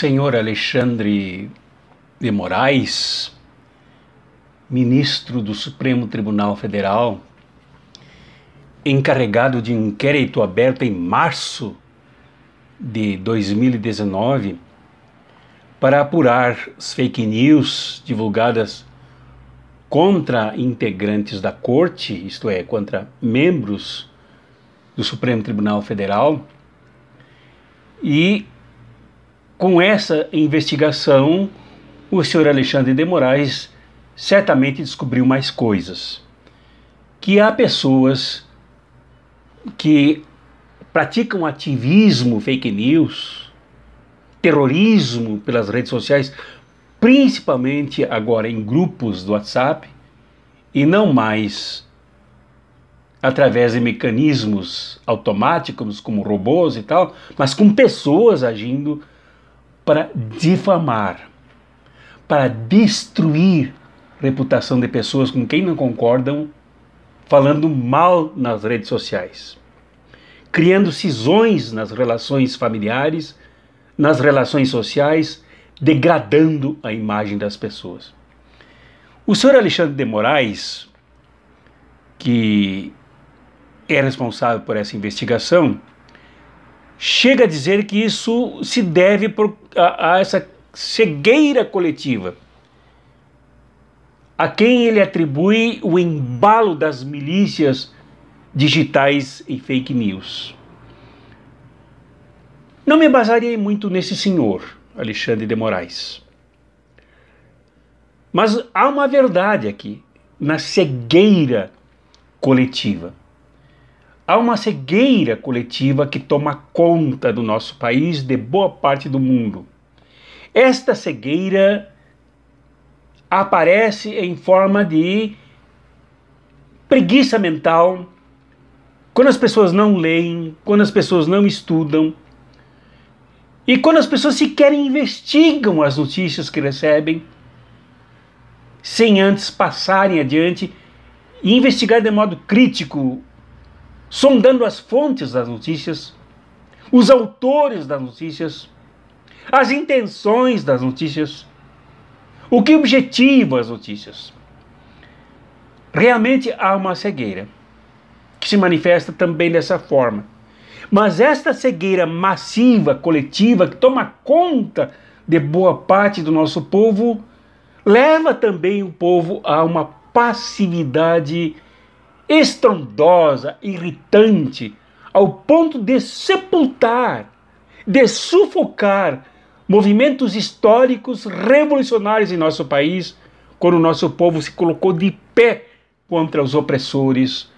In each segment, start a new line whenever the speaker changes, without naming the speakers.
senhor Alexandre de Moraes, ministro do Supremo Tribunal Federal, encarregado de inquérito aberto em março de 2019 para apurar as fake news divulgadas contra integrantes da corte, isto é, contra membros do Supremo Tribunal Federal, e com essa investigação, o senhor Alexandre de Moraes certamente descobriu mais coisas. Que há pessoas que praticam ativismo fake news, terrorismo pelas redes sociais, principalmente agora em grupos do WhatsApp e não mais através de mecanismos automáticos como robôs e tal, mas com pessoas agindo para difamar, para destruir a reputação de pessoas com quem não concordam, falando mal nas redes sociais, criando cisões nas relações familiares, nas relações sociais, degradando a imagem das pessoas. O senhor Alexandre de Moraes, que é responsável por essa investigação, chega a dizer que isso se deve por, a, a essa cegueira coletiva, a quem ele atribui o embalo das milícias digitais e fake news. Não me basarei muito nesse senhor, Alexandre de Moraes. Mas há uma verdade aqui, na cegueira coletiva. Há uma cegueira coletiva que toma conta do nosso país, de boa parte do mundo. Esta cegueira aparece em forma de preguiça mental, quando as pessoas não leem, quando as pessoas não estudam e quando as pessoas sequer investigam as notícias que recebem, sem antes passarem adiante e investigar de modo crítico sondando as fontes das notícias, os autores das notícias, as intenções das notícias, o que objetiva as notícias. Realmente há uma cegueira que se manifesta também dessa forma. Mas esta cegueira massiva, coletiva, que toma conta de boa parte do nosso povo, leva também o povo a uma passividade estrondosa, irritante, ao ponto de sepultar, de sufocar movimentos históricos revolucionários em nosso país, quando o nosso povo se colocou de pé contra os opressores,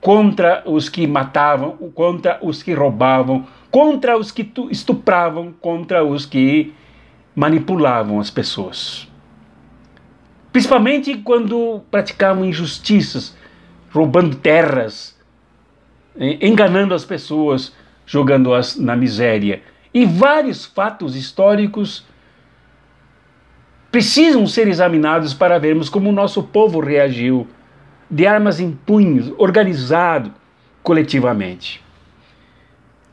contra os que matavam, contra os que roubavam, contra os que estupravam, contra os que manipulavam as pessoas. Principalmente quando praticavam injustiças, roubando terras, enganando as pessoas, jogando-as na miséria. E vários fatos históricos precisam ser examinados para vermos como o nosso povo reagiu de armas em punhos, organizado coletivamente.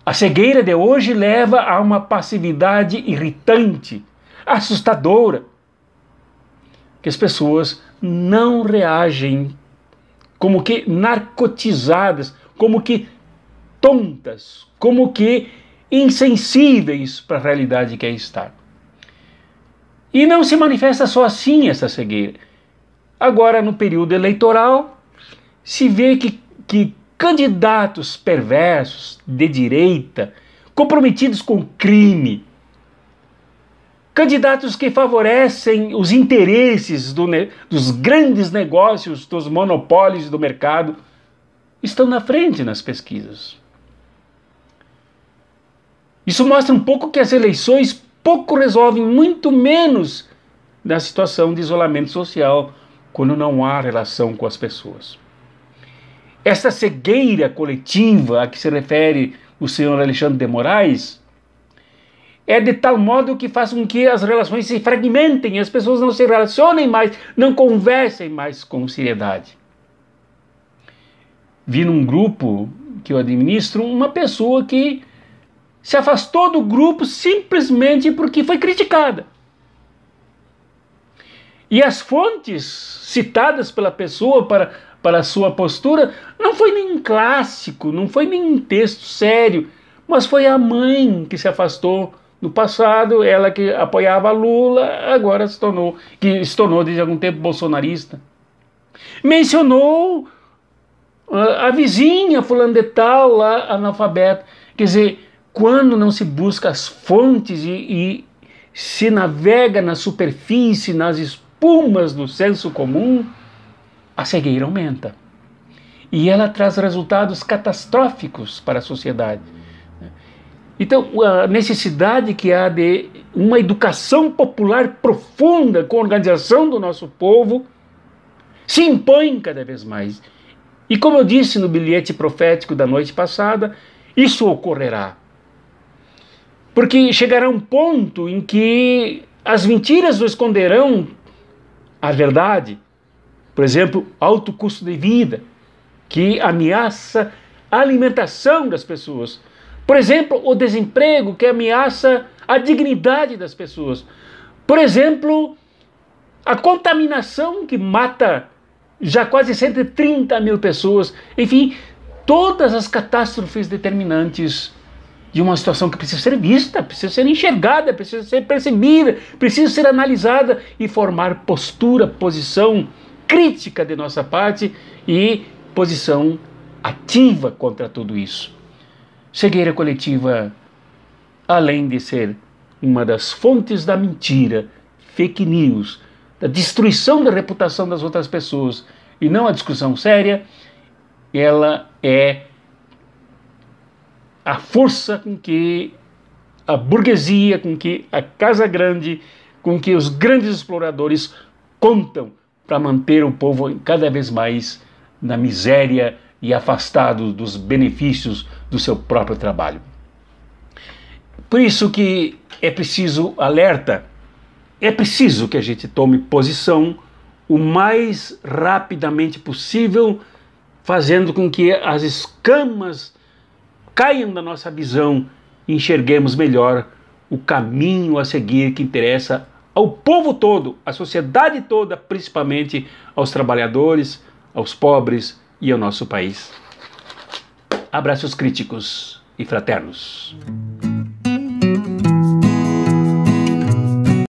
A cegueira de hoje leva a uma passividade irritante, assustadora, que as pessoas não reagem como que narcotizadas, como que tontas, como que insensíveis para a realidade que é estar. E não se manifesta só assim essa cegueira. Agora, no período eleitoral, se vê que, que candidatos perversos de direita, comprometidos com crime, Candidatos que favorecem os interesses do dos grandes negócios, dos monopólios do mercado, estão na frente nas pesquisas. Isso mostra um pouco que as eleições pouco resolvem, muito menos da situação de isolamento social, quando não há relação com as pessoas. Essa cegueira coletiva a que se refere o senhor Alexandre de Moraes é de tal modo que faz com que as relações se fragmentem, as pessoas não se relacionem mais, não conversem mais com seriedade. Vi num grupo que eu administro uma pessoa que se afastou do grupo simplesmente porque foi criticada. E as fontes citadas pela pessoa para, para a sua postura não foi um clássico, não foi um texto sério, mas foi a mãe que se afastou no passado, ela que apoiava Lula, agora se tornou, que se tornou desde algum tempo bolsonarista. Mencionou ah, a vizinha fulano de tal lá, analfabeta. Quer dizer, quando não se busca as fontes e, e se navega na superfície, nas espumas do senso comum, a cegueira aumenta. E ela traz resultados catastróficos para a sociedade. Então, a necessidade que há de uma educação popular profunda com a organização do nosso povo se impõe cada vez mais. E como eu disse no bilhete profético da noite passada, isso ocorrerá. Porque chegará um ponto em que as mentiras esconderão a verdade. Por exemplo, alto custo de vida, que ameaça a alimentação das pessoas por exemplo, o desemprego que ameaça a dignidade das pessoas. Por exemplo, a contaminação que mata já quase 130 mil pessoas. Enfim, todas as catástrofes determinantes de uma situação que precisa ser vista, precisa ser enxergada, precisa ser percebida, precisa ser analisada e formar postura, posição crítica de nossa parte e posição ativa contra tudo isso. Cegueira coletiva, além de ser uma das fontes da mentira, fake news, da destruição da reputação das outras pessoas e não a discussão séria, ela é a força com que a burguesia, com que a Casa Grande, com que os grandes exploradores contam para manter o povo cada vez mais na miséria e afastado dos benefícios do seu próprio trabalho. Por isso que é preciso alerta, é preciso que a gente tome posição o mais rapidamente possível, fazendo com que as escamas caiam da nossa visão e enxerguemos melhor o caminho a seguir que interessa ao povo todo, à sociedade toda, principalmente aos trabalhadores, aos pobres e ao nosso país. Abraços críticos e fraternos.